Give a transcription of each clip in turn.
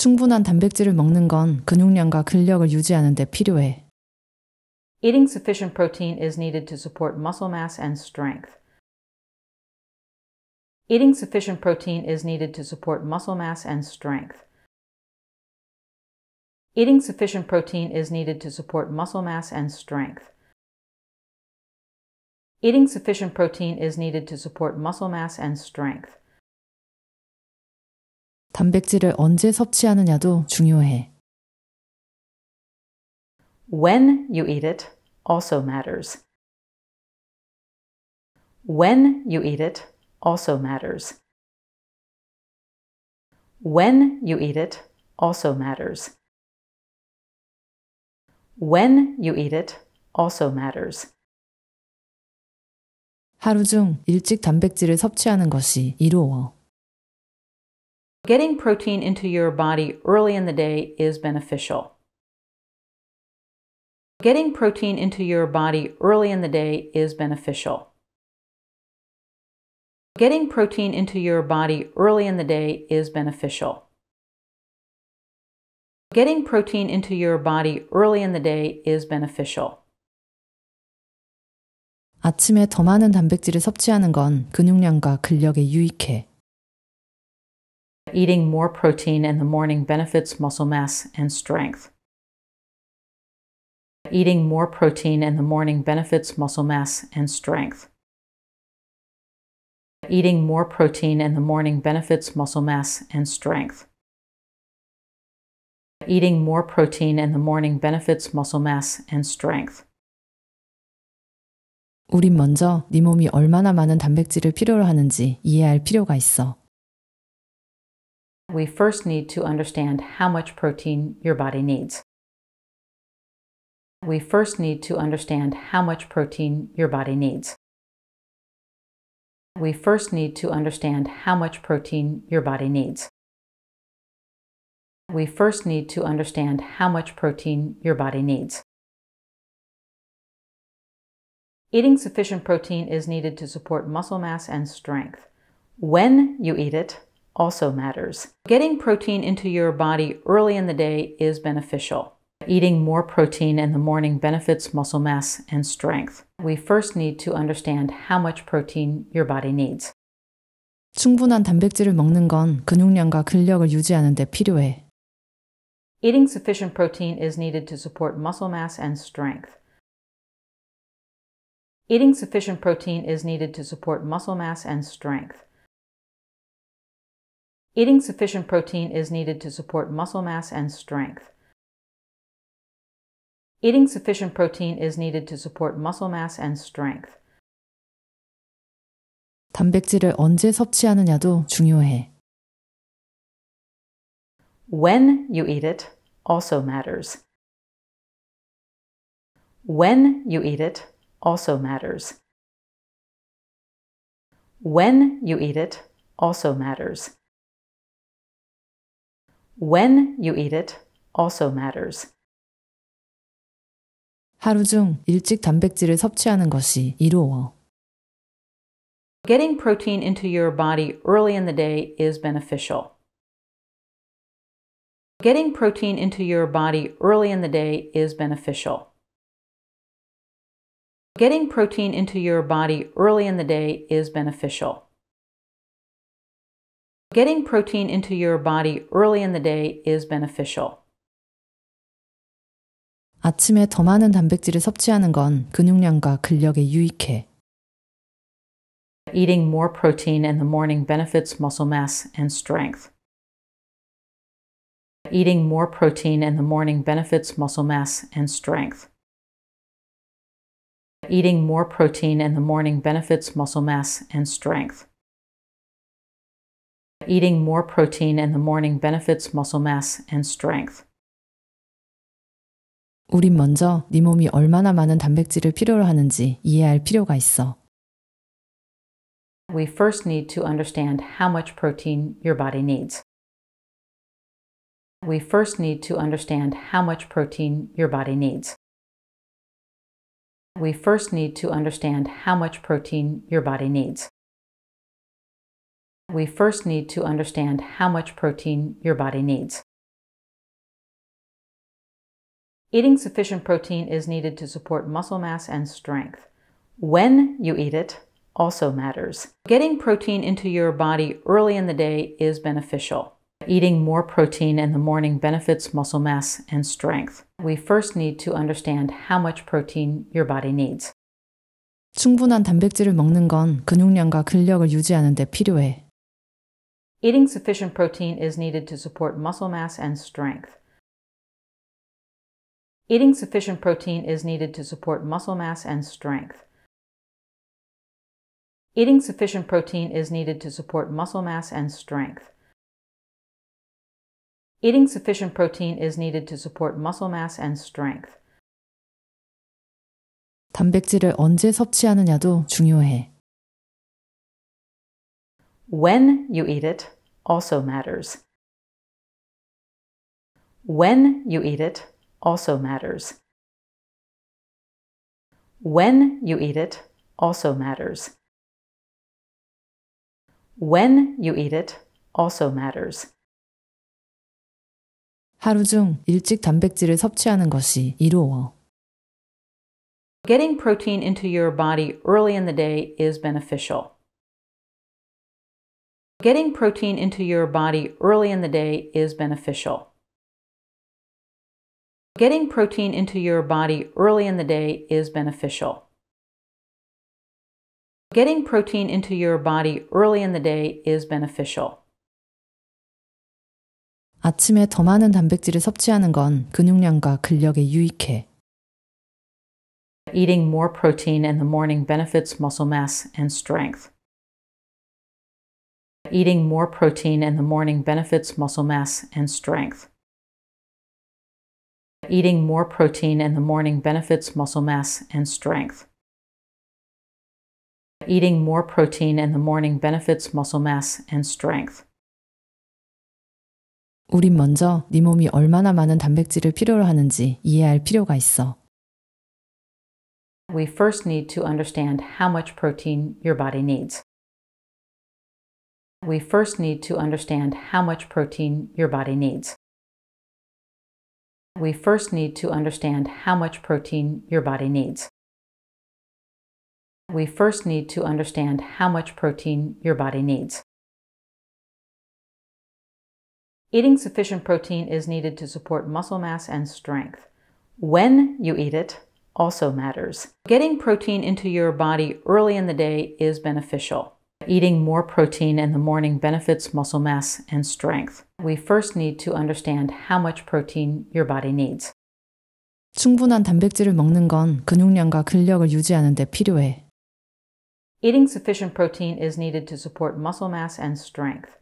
충분한 단백질을 먹는 건 근육량과 근력을 유지하는 데 필요해. Eating sufficient protein is needed to support muscle mass and strength. Eating sufficient protein is needed to support muscle mass and strength. Eating sufficient protein is needed to support muscle mass and strength. Eating sufficient protein is needed to support muscle mass and strength. 단백질을 언제 섭취하느냐도 중요해. When you eat it also matters. When you eat it also matters. When you eat it also matters. When you eat it also matters. 하루 중 일찍 단백질을 섭취하는 것이 이로워. Getting protein into your body early in the day is beneficial. Getting protein into your body early in the day is beneficial. Getting protein into your body early in the day is beneficial. Getting protein into your body early in the day is beneficial. 아침에 더 많은 단백질을 섭취하는 건 근육량과 근력에 유익해. Eating more protein in the morning benefits muscle mass and strength. Eating more protein in the morning benefits muscle mass and strength. Eating more protein in the morning benefits muscle mass and strength. Eating more protein in the morning benefits muscle mass and strength. 우린 먼저 네 몸이 얼마나 많은 단백질을 필요로 하는지 이해할 필요가 있어 we first need to understand how much protein your body needs. We first need to understand how much protein your body needs. We first need to understand how much protein your body needs. We first need to understand how much protein your body needs. Eating sufficient protein is needed to support muscle mass and strength. When you eat it, also matters. Getting protein into your body early in the day is beneficial. Eating more protein in the morning benefits muscle mass and strength. We first need to understand how much protein your body needs. 충분한 단백질을 먹는 건 근육량과 근력을 유지하는 데 필요해. Eating sufficient protein is needed to support muscle mass and strength. Eating sufficient protein is needed to support muscle mass and strength. Eating sufficient protein is needed to support muscle mass and strength. Eating sufficient protein is needed to support muscle mass and strength. 단백질을 언제 섭취하느냐도 중요해. When you eat it also matters. When you eat it also matters. When you eat it also matters when you eat it also matters. 하루 중 일찍 단백질을 섭취하는 것이 이로워. Getting protein into your body early in the day is beneficial. Getting protein into your body early in the day is beneficial. Getting protein into your body early in the day is beneficial. Getting protein into your body early in the day is beneficial. 아침에 더 많은 단백질을 섭취하는 건 근육량과 근력에 유익해. Eating more protein in the morning benefits muscle mass and strength. Eating more protein in the morning benefits muscle mass and strength. Eating more protein in the morning benefits muscle mass and strength eating more protein in the morning benefits muscle mass and strength. 우린 먼저 네 몸이 얼마나 많은 단백질을 필요로 하는지 이해할 필요가 있어. We first need to understand how much protein your body needs. We first need to understand how much protein your body needs. We first need to understand how much protein your body needs we first need to understand how much protein your body needs. Eating sufficient protein is needed to support muscle mass and strength. When you eat it also matters. Getting protein into your body early in the day is beneficial. Eating more protein in the morning benefits muscle mass and strength. We first need to understand how much protein your body needs. 충분한 단백질을 먹는 건 근육량과 근력을 유지하는 데 필요해. Eating sufficient protein is needed to support muscle mass and strength. Eating sufficient protein is needed to support muscle mass and strength. Eating sufficient protein is needed to support muscle mass and strength. Eating sufficient protein is needed to support muscle mass and strength. 단백질을 언제 섭취하느냐도 중요해. When you eat it also matters. When you eat it also matters. When you eat it also matters. When you eat it also matters. 하루 중 일찍 단백질을 섭취하는 것이 이로워. Getting protein into your body early in the day is beneficial. Getting protein into your body early in the day is beneficial. Getting protein into your body early in the day is beneficial. Getting protein into your body early in the day is beneficial. 아침에 더 많은 단백질을 섭취하는 건 근육량과 근력에 유익해. Eating more protein in the morning benefits muscle mass and strength eating more protein in the morning benefits muscle mass and strength. Eating more protein in the morning benefits muscle mass and strength. Eating more protein in the morning benefits muscle mass and strength. 우린 먼저 네 몸이 얼마나 많은 단백질을 필요로 하는지 이해할 필요가 있어. We first need to understand how much protein your body needs we first need to understand how much protein your body needs. We first need to understand how much protein your body needs. We first need to understand how much protein your body needs. Eating sufficient protein is needed to support muscle mass and strength. When you eat it also matters. Getting protein into your body early in the day is beneficial. Eating more protein in the morning benefits muscle mass and strength. We first need to understand how much protein your body needs. 충분한 단백질을 먹는 건 근육량과 근력을 유지하는 데 필요해. Eating sufficient protein is needed to support muscle mass and strength.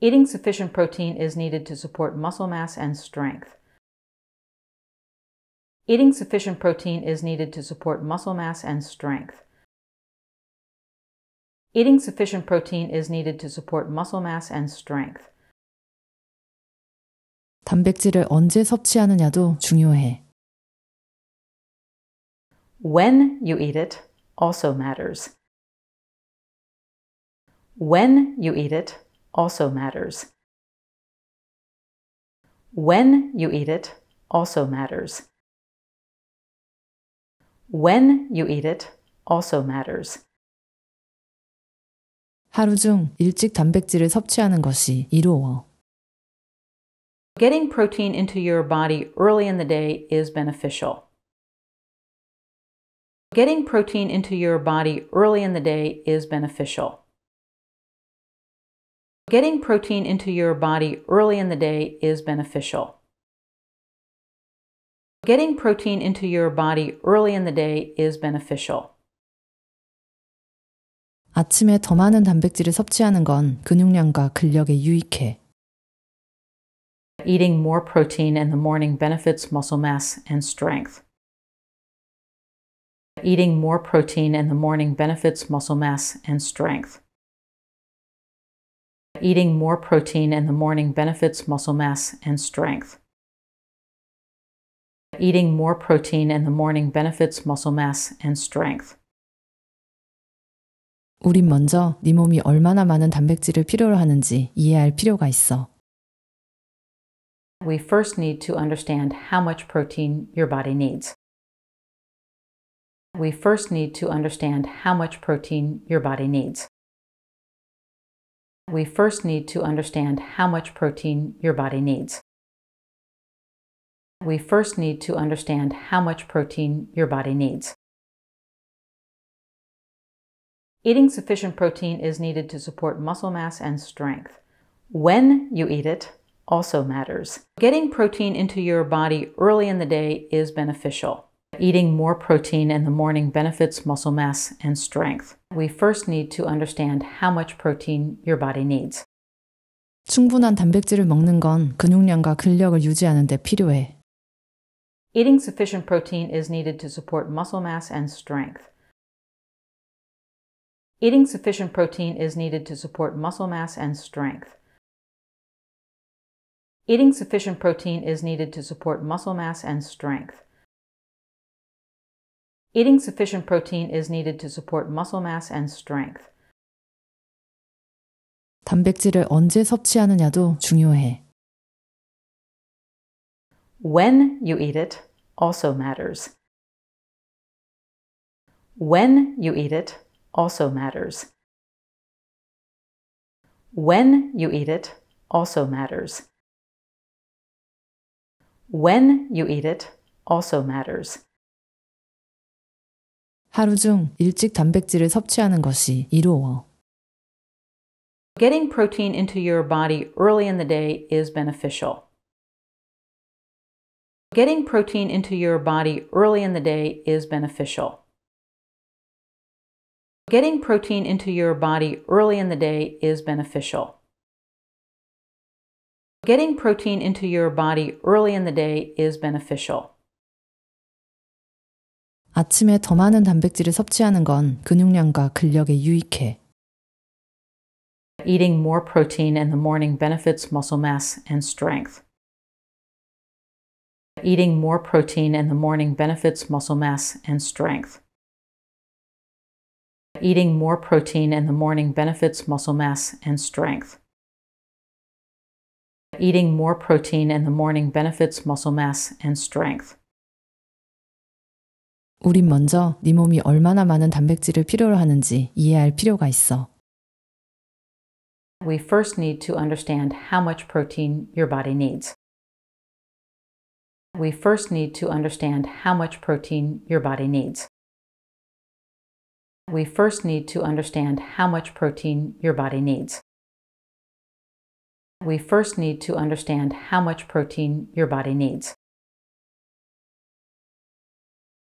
Eating sufficient protein is needed to support muscle mass and strength. Eating sufficient protein is needed to support muscle mass and strength. Eating sufficient protein is needed to support muscle mass and strength. 단백질을 언제 섭취하느냐도 중요해. When you eat it also matters. When you eat it also matters. When you eat it also matters. When you eat it also matters. 하루 중 일찍 단백질을 섭취하는 것이 이로워. Getting protein into your body early in the day is beneficial. Getting protein into your body early in the day is beneficial. Getting protein into your body early in the day is beneficial. Getting protein into your body early in the day is beneficial. 아침에 더 많은 단백질을 섭취하는 건 근육량과 근력에 유익해. Eating more protein in the morning benefits muscle mass and strength. Eating more protein in the morning benefits muscle mass and strength. Eating more protein in the morning benefits muscle mass and strength. Eating more protein in the morning benefits muscle mass and strength. 우린 먼저 네 몸이 얼마나 많은 단백질을 필요로 하는지 이해할 필요가 있어. We first need to understand how much protein your body needs. We first need to understand how much protein your body needs. We first need to understand how much protein your body needs. We first need to understand how much protein your body needs. Eating sufficient protein is needed to support muscle mass and strength. When you eat it also matters. Getting protein into your body early in the day is beneficial. Eating more protein in the morning benefits muscle mass and strength. We first need to understand how much protein your body needs. 충분한 단백질을 먹는 건 근육량과 근력을 유지하는 데 필요해. Eating sufficient protein is needed to support muscle mass and strength. Eating sufficient protein is needed to support muscle mass and strength. Eating sufficient protein is needed to support muscle mass and strength. Eating sufficient protein is needed to support muscle mass and strength. 단백질을 언제 섭취하느냐도 중요해. When you eat it also matters. When you eat it also matters. When you eat it also matters. When you eat it also matters. 하루 중 일찍 단백질을 섭취하는 것이 이로워. Getting protein into your body early in the day is beneficial. Getting protein into your body early in the day is beneficial. Getting protein into your body early in the day is beneficial. Getting protein into your body early in the day is beneficial. 아침에 더 많은 단백질을 섭취하는 건 근육량과 근력에 유익해. Eating more protein in the morning benefits muscle mass and strength. Eating more protein in the morning benefits muscle mass and strength eating more protein in the morning benefits muscle mass and strength. Eating more protein in the morning benefits muscle mass and strength. 우린 먼저 네 몸이 얼마나 많은 단백질을 필요로 하는지 이해할 필요가 있어. We first need to understand how much protein your body needs. We first need to understand how much protein your body needs we first need to understand how much protein your body needs. We first need to understand how much protein your body needs.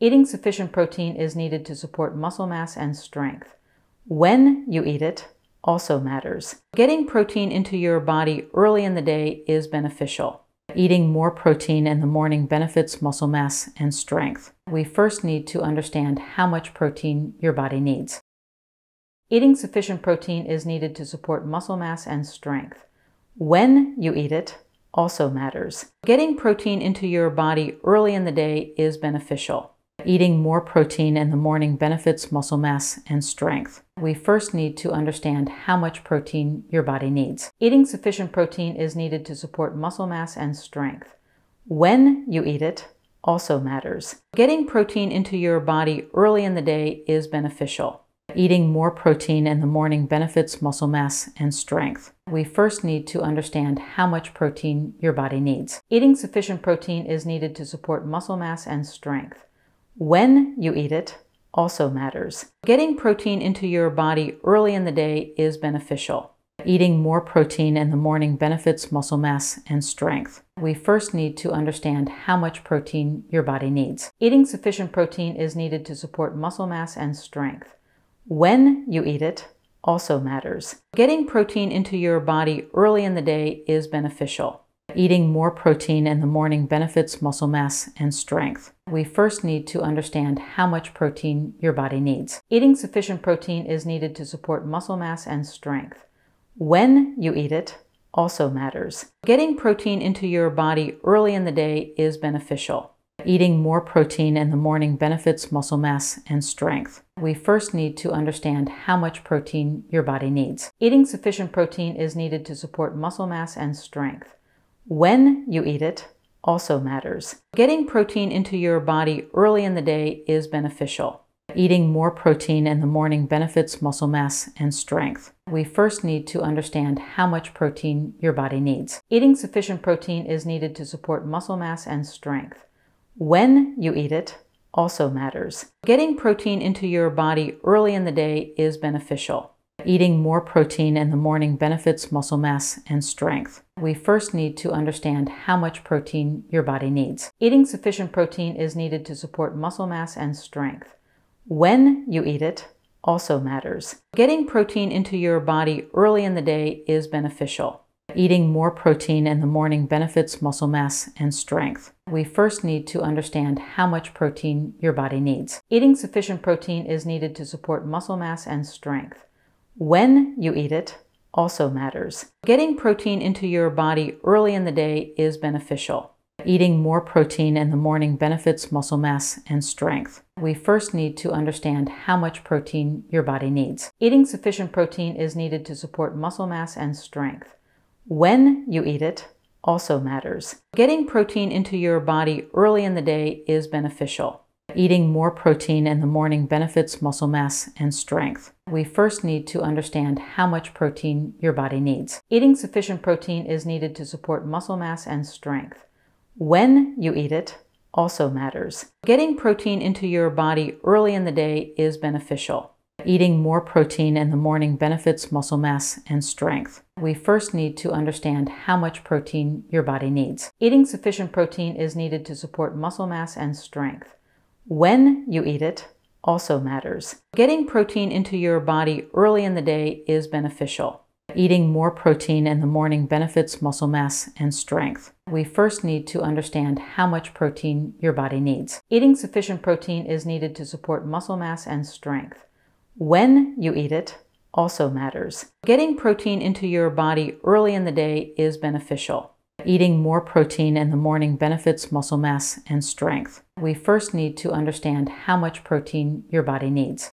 Eating sufficient protein is needed to support muscle mass and strength. When you eat it also matters. Getting protein into your body early in the day is beneficial. Eating more protein in the morning benefits muscle mass and strength. We first need to understand how much protein your body needs. Eating sufficient protein is needed to support muscle mass and strength. When you eat it also matters. Getting protein into your body early in the day is beneficial. Eating more protein in the morning benefits muscle mass and strength. We first need to understand how much protein your body needs. Eating sufficient protein is needed to support muscle mass and strength. When you eat it also matters. Getting protein into your body early in the day is beneficial. Eating more protein in the morning benefits muscle mass and strength. We first need to understand how much protein your body needs. Eating sufficient protein is needed to support muscle mass and strength. When you eat it also matters. Getting protein into your body early in the day is beneficial. Eating more protein in the morning benefits muscle mass and strength. We first need to understand how much protein your body needs. Eating sufficient protein is needed to support muscle mass and strength. When you eat it also matters. Getting protein into your body early in the day is beneficial. Eating more protein in the morning benefits muscle mass and strength. We first need to understand how much protein your body needs. Eating sufficient protein is needed to support muscle mass and strength. When you eat it also matters. Getting protein into your body early in the day is beneficial. Eating more protein in the morning benefits muscle mass and strength. We first need to understand how much protein your body needs. Eating sufficient protein is needed to support muscle mass and strength. When you eat it also matters. Getting protein into your body early in the day is beneficial. Eating more protein in the morning benefits muscle mass and strength. We first need to understand how much protein your body needs. Eating sufficient protein is needed to support muscle mass and strength. When you eat it also matters. Getting protein into your body early in the day is beneficial. Eating more protein in the morning benefits muscle mass and strength. We first need to understand how much protein your body needs. Eating sufficient protein is needed to support muscle mass and strength. When you eat it also matters. Getting protein into your body early in the day is beneficial. Eating more protein in the morning benefits muscle mass and strength. We first need to understand how much protein your body needs. Eating sufficient protein is needed to support muscle mass and strength. When you eat it also matters. Getting protein into your body early in the day is beneficial. Eating more protein in the morning benefits muscle mass and strength. We first need to understand how much protein your body needs. Eating sufficient protein is needed to support muscle mass and strength. When you eat it also matters. Getting protein into your body early in the day is beneficial. Eating more protein in the morning benefits muscle mass and strength. We first need to understand how much protein your body needs. Eating sufficient protein is needed to support muscle mass and strength. When you eat it also matters. Getting protein into your body early in the day is beneficial. Eating more protein in the morning benefits muscle mass and strength. We first need to understand how much protein your body needs. Eating sufficient protein is needed to support muscle mass and strength. When you eat it also matters. Getting protein into your body early in the day is beneficial. Eating more protein in the morning benefits muscle mass and strength. We first need to understand how much protein your body needs. Eating sufficient protein is needed to support muscle mass and strength. When you eat it also matters. Getting protein into your body early in the day is beneficial. Eating more protein in the morning benefits muscle mass and strength. We first need to understand how much protein your body needs.